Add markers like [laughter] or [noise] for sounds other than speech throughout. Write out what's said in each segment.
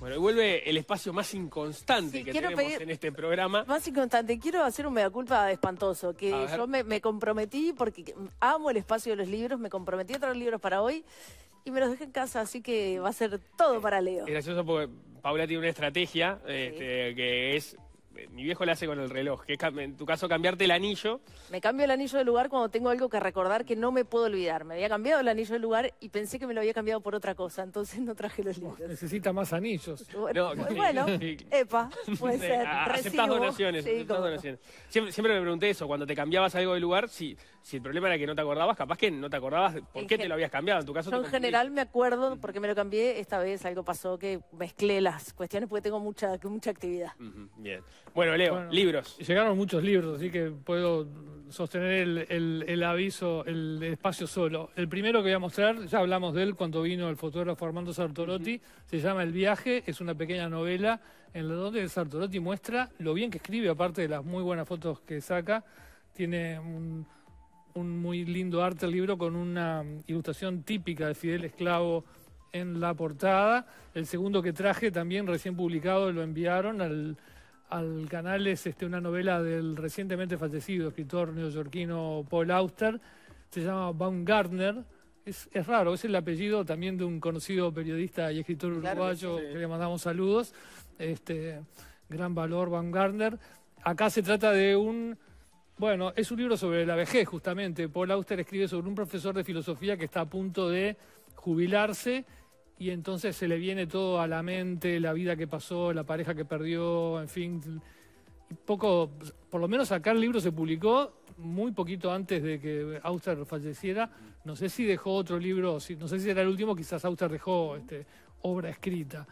Bueno, y vuelve el espacio más inconstante que tenemos en este programa. Más inconstante. Quiero hacer un mea culpa espantoso, que yo me, comprometí, porque amo el espacio de los libros, me comprometí a traer libros para hoy y me los dejé en casa, así que va a ser todo eh, para Leo. Es gracioso porque Paula tiene una estrategia este, que es mi viejo le hace con el reloj, que es en tu caso cambiarte el anillo. Me cambio el anillo de lugar cuando tengo algo que recordar que no me puedo olvidar. Me había cambiado el anillo de lugar y pensé que me lo había cambiado por otra cosa, entonces no traje los libros. Necesita más anillos. [laughs] Bueno, epa, puede ser. Ah, aceptás donaciones, donaciones. Siempre, me pregunté eso, cuando te cambiabas algo de lugar, si, si el problema era que no te acordabas, capaz que no te acordabas por qué te lo habías cambiado. En tu caso, yo en general me acuerdo porque me lo cambié. Esta vez algo pasó que mezclé las cuestiones porque tengo mucha, mucha actividad. bien. Bueno, Leo, libros. Llegaron muchos libros, así que puedo sostener el, aviso, el espacio solo. El primero que voy a mostrar, ya hablamos de él cuando vino el fotógrafo Armando Sartorotti, se llama El viaje, es una pequeña novela en la donde Sartorotti muestra lo bien que escribe, aparte de las muy buenas fotos que saca. Tiene un, un muy lindo arte el libro con una ilustración típica de Fidel Esclavo en la portada. El segundo que traje, también recién publicado, lo enviaron al al canal es este, una novela del recientemente fallecido escritor neoyorquino Paul Auster, se llama Baumgartner. Es, es raro, es el apellido también de un conocido periodista y escritor uruguayo que, le mandamos saludos. Este, gran valor, Baumgartner. Acá se trata de un. Bueno, es un libro sobre la vejez, justamente. Paul Auster escribe sobre un profesor de filosofía que está a punto de jubilarse y entonces se le viene todo a la mente, la vida que pasó, la pareja que perdió, en fin. Poco, por lo menos acá el libro se publicó muy poquito antes de que Auster falleciera. No sé si dejó otro libro, no sé si era el último, quizás Auster dejó este, obra escrita.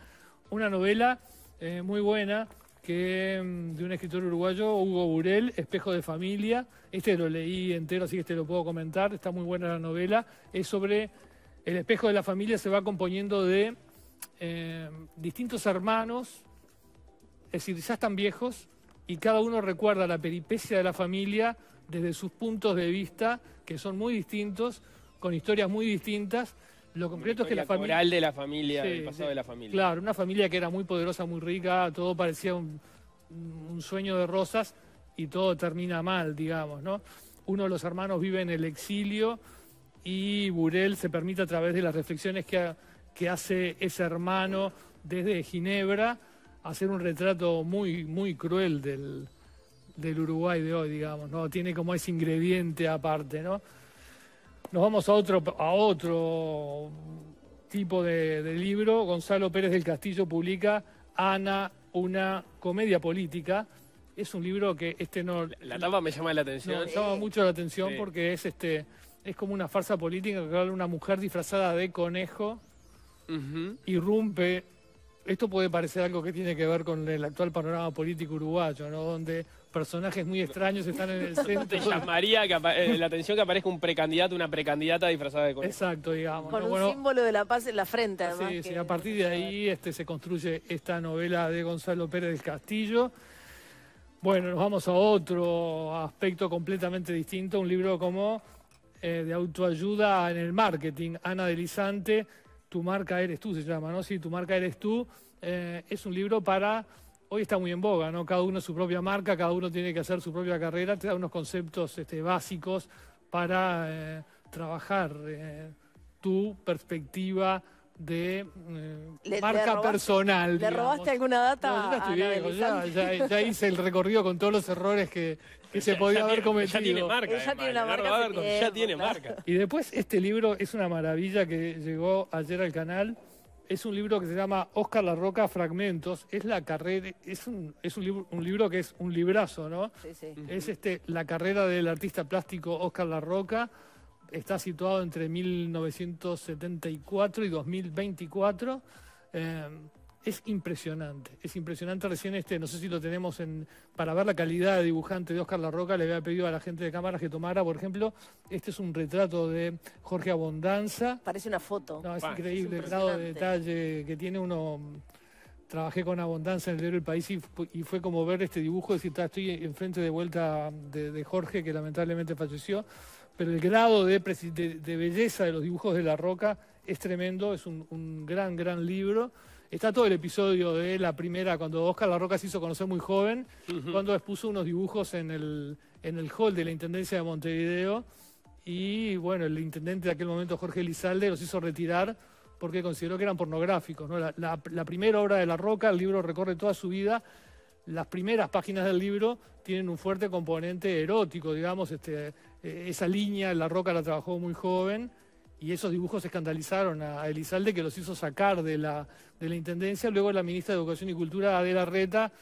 Una novela eh, muy buena que mm, de un escritor uruguayo, Hugo Burel, Espejo de Familia. Este lo leí entero, así que este lo puedo comentar. Está muy buena la novela. Es sobre el espejo de la familia se va componiendo de eh, distintos hermanos, es decir, ya están viejos, y cada uno recuerda la peripecia de la familia desde sus puntos de vista, que son muy distintos, con historias muy distintas. Lo concreto es que la familia... de la familia, pasado de, la familia. Claro, una familia que era muy poderosa, muy rica, todo parecía un, un sueño de rosas y todo termina mal, digamos, ¿no? Uno de los hermanos vive en el exilio, y Burel se permite a través de las reflexiones que, que hace ese hermano desde Ginebra hacer un retrato muy, muy cruel del, Uruguay de hoy, digamos, ¿no? Tiene como ese ingrediente aparte, ¿no? Nos vamos a otro, a otro tipo de, libro. Gonzalo Pérez del Castillo publica Ana, una comedia política. Es un libro que este no. La tapa me llama la atención. me llama mucho la atención porque es este es como una farsa política que una mujer disfrazada de conejo irrumpe. Esto puede parecer algo que tiene que ver con el actual panorama político uruguayo, ¿no? Donde personajes muy extraños están en el [laughs] centro. Te llamaría eh, la atención que aparezca un precandidato, una precandidata disfrazada de conejo. Exacto, digamos. Con un símbolo de la paz en la frente, Sí, sí, a partir de ahí este, se construye esta novela de Gonzalo Pérez del Castillo. Bueno, nos vamos a otro aspecto completamente distinto, un libro como eh, de autoayuda en el marketing, Ana Delizante, Tu marca eres tú se llama, ¿no? Sí, Tu marca eres tú. Eh, es un libro para, hoy está muy en boga, ¿no? Cada uno su propia marca, cada uno tiene que hacer su propia carrera, te da unos conceptos este, básicos para eh, trabajar tu perspectiva de eh, marca personal. ¿Le robaste alguna data? ya, hice el recorrido con todos los errores que, se podía haber cometido. Ya tiene marca. ya tiene marca. Y después este libro es una maravilla que llegó ayer al canal. Es un libro que se llama Oscar La Roca Fragmentos. Es la carrera, es un, es libro, que es un librazo, ¿no? Es este, la carrera del artista plástico Oscar La Roca está situado entre 1974 y 2024. Eh, es impresionante, es impresionante. Recién este, no sé si lo tenemos en, para ver la calidad de dibujante de Oscar La Roca, le había pedido a la gente de cámara que tomara, por ejemplo, este es un retrato de Jorge Abondanza. Parece una foto. No, es increíble el grado de detalle que tiene uno. Mm, trabajé con Abondanza en el El País y, fue como ver este dibujo, decir, estoy enfrente de vuelta de Jorge, que lamentablemente falleció pero el grado de, belleza de los dibujos de La Roca es tremendo, es un, gran, gran libro. Está todo el episodio de la primera, cuando Oscar La Roca se hizo conocer muy joven, cuando expuso unos dibujos en el, en el hall de la Intendencia de Montevideo. Y bueno, el intendente de aquel momento, Jorge Lizalde, los hizo retirar porque consideró que eran pornográficos. ¿no? La, la primera obra de La Roca, el libro recorre toda su vida, las primeras páginas del libro tienen un fuerte componente erótico, digamos, este, eh, esa línea La Roca la trabajó muy joven y esos dibujos escandalizaron a, Elizalde que los hizo sacar de la, de la Intendencia. Luego la ministra de Educación y Cultura, Adela Reta,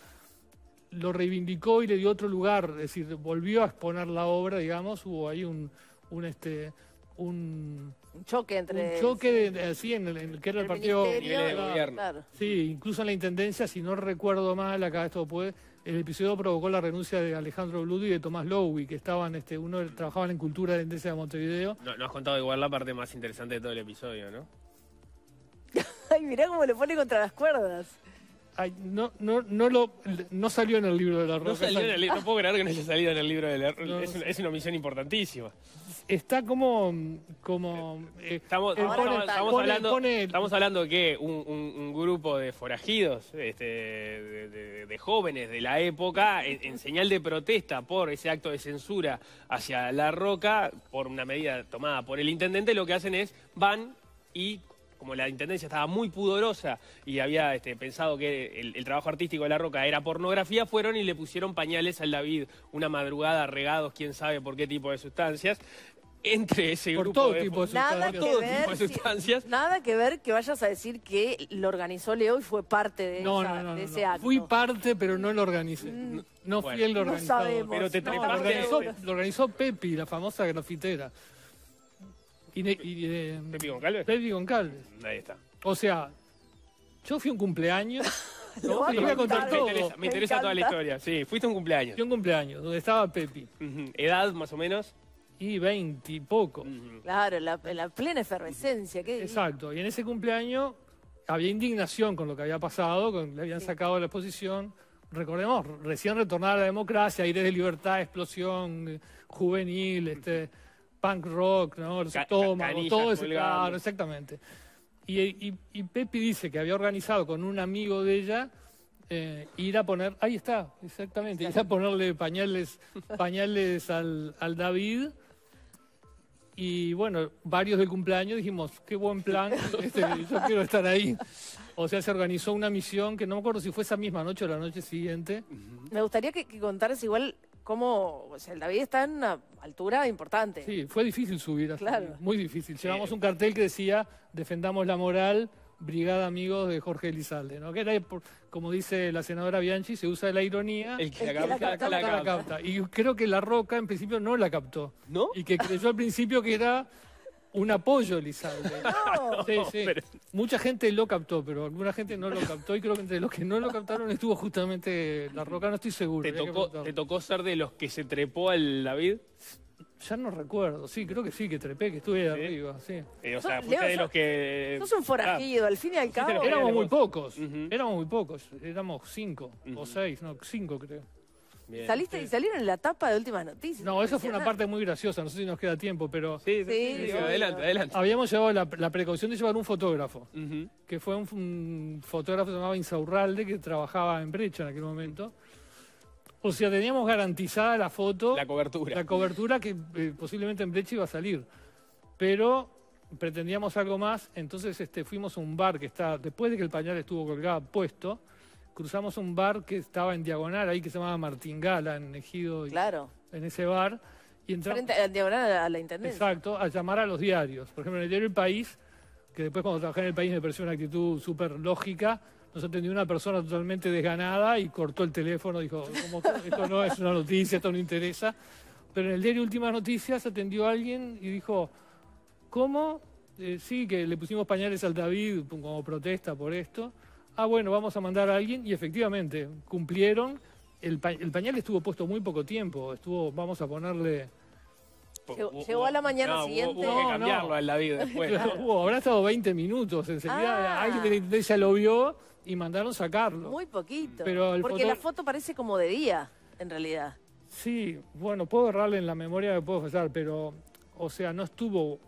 lo reivindicó y le dio otro lugar, es decir, volvió a exponer la obra, digamos, hubo ahí un, un, este, un un choque entre... Un choque, así, en el, que era el, partido... gobierno. Sí, incluso en la Intendencia, si no recuerdo mal, acá esto puede... El episodio provocó la renuncia de Alejandro Bludi y de Tomás Lowi, que estaban, este, uno trabajaban en cultura de la Intendencia de Montevideo. No, has contado igual la parte más interesante de todo el episodio, ¿no? [laughs] Ay, mirá cómo lo pone contra las cuerdas no, no, no, lo, salió en el libro de la roca. No puedo creer que no haya salido en el libro de la roca. es, una omisión importantísima. Está como. como eh, eh, estamos, hablando, de que un, grupo de forajidos, este, de, jóvenes de la época, en, señal de protesta por ese acto de censura hacia la roca, por una medida tomada por el intendente, lo que hacen es van y como la intendencia estaba muy pudorosa y había este, pensado que el, trabajo artístico de La Roca era pornografía, fueron y le pusieron pañales al David una madrugada regados, quién sabe por qué tipo de sustancias. Entre ese grupo todo tipo de sustancias. nada que ver que vayas a decir que lo organizó Leo y fue parte de, ese esa, no, no, de Fui parte, pero no lo organicé. Mm. No fui el organizador. pero te lo organizó, lo organizó Pepi, la famosa grafitera. Y de, mm, Pepi Goncalves. Pepi Goncalves. Ahí está. O sea, yo fui un cumpleaños. Me interesa, toda la historia. Sí, fuiste un cumpleaños. Fui un cumpleaños, donde estaba Pepi. ¿Edad más o menos? Y veinte y poco. Claro, en la plena efervescencia. ¿qué Exacto. Y en ese cumpleaños había indignación con lo que había pasado, con, le habían sacado sacado la exposición. Recordemos, recién retornada la democracia, aire de libertad, explosión eh, juvenil, este punk rock, ¿no? Los todo ese claro, exactamente. Y, y, Pepi dice que había organizado con un amigo de ella eh, ir a poner, ahí está, exactamente, ir a ponerle pañales, pañales al, David. Y bueno, varios del cumpleaños dijimos, qué buen plan, este, yo quiero estar ahí. O sea, se organizó una misión que no me acuerdo si fue esa misma noche o la noche siguiente. Me gustaría que contaras igual cómo pues el David está en una altura importante. Sí, fue difícil subir, hasta claro. muy difícil. Llevamos un cartel que decía, defendamos la moral, Brigada Amigos de Jorge Elizalde, ¿no? Que era, como dice la senadora Bianchi, se usa la ironía. El que, la capta. Y creo que La Roca en principio no la captó. ¿No? Y que creyó al principio que era un apoyo Elizalde. [laughs] Mucha gente lo captó, pero alguna gente no lo captó y creo que entre los que no lo captaron estuvo justamente La Roca, no estoy seguro. ¿Te tocó, ser de los que se trepó al David? Ya no recuerdo, sí, creo que sí, que trepé, que estuve arriba, sí. Eh, o sea, fuiste de los que... No un forajido, ah. al fin y al cabo. Éramos muy pocos, éramos muy pocos, éramos cinco o seis, no, cinco creo. Saliste y salieron en la tapa de Última Noticia? No, eso fue una parte muy graciosa, no sé si nos queda tiempo, pero. Sí, adelante, adelante. Habíamos llevado la, precaución de llevar un fotógrafo, que fue un, que fotógrafo llamado Insaurralde, que trabajaba en Brecha en aquel momento. O sea, teníamos garantizada la foto. La cobertura. La cobertura que eh, posiblemente en Brecha iba a salir. Pero pretendíamos algo más, entonces este, fuimos a un bar que está, después de que el pañal estuvo colgado puesto, cruzamos un bar que estaba en diagonal ahí que se llamaba Martingala en Ejido. Y, En ese bar. Y entramos, a, diagonal a la intendencia. Exacto, a llamar a los diarios. Por ejemplo, en el diario El País, que después cuando trabajé en El País me pareció una actitud súper lógica, nos atendió una persona totalmente desganada y cortó el teléfono, dijo, esto no es una noticia, esto no interesa. Pero en el diario Últimas Noticias atendió alguien y dijo, ¿cómo? Eh, sí, que le pusimos pañales al David como protesta por esto ah, bueno, vamos a mandar a alguien, y efectivamente, cumplieron. El, pañal estuvo puesto muy poco tiempo, estuvo, vamos a ponerle... Llegó, a la mañana siguiente. Hubo, hubo cambiarlo no, la vida después. habrá estado 20 minutos. Enseguida ah. alguien de la intendencia lo vio y mandaron sacarlo. Muy poquito. Pero Porque la foto parece como de día, en realidad. Sí, bueno, puedo errarle en la memoria, que puedo pasar, pero, o sea, no estuvo.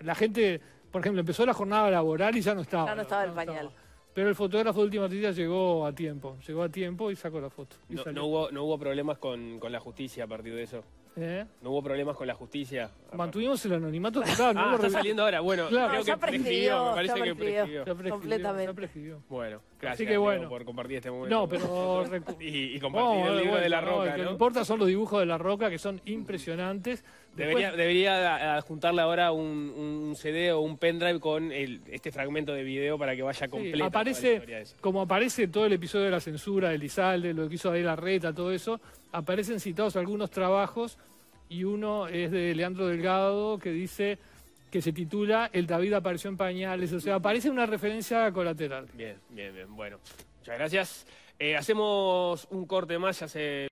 La gente, por ejemplo, empezó la jornada laboral y ya no estaba. Ya no estaba el pañal. Pero el fotógrafo de última noticia llegó a tiempo, llegó a tiempo y sacó la foto. no, hubo, no hubo problemas con, con la justicia a partir de eso. ¿Eh? No hubo problemas con la justicia. Mantuvimos el anonimato total. No [laughs] ah, está saliendo ahora. Bueno, creo que prescribió, Me parece que Ya Completamente. Ya Bueno, gracias por compartir este momento. No, pero. [laughs] y, y compartir no, el libro de La Roca. Lo que importa son los dibujos de La Roca, que son impresionantes. Debería, adjuntarle ahora un, CD o un pendrive con este fragmento de video para que vaya completo. aparece, como aparece todo el episodio de la censura, de Lizalde, lo que hizo Adela Reta, todo eso, aparecen citados algunos trabajos y uno es de Leandro Delgado que dice que se titula El David apareció en pañales, o sea, aparece una referencia colateral. Bien, bien, bien, bueno. Muchas gracias. Eh, hacemos un corte más, ya se...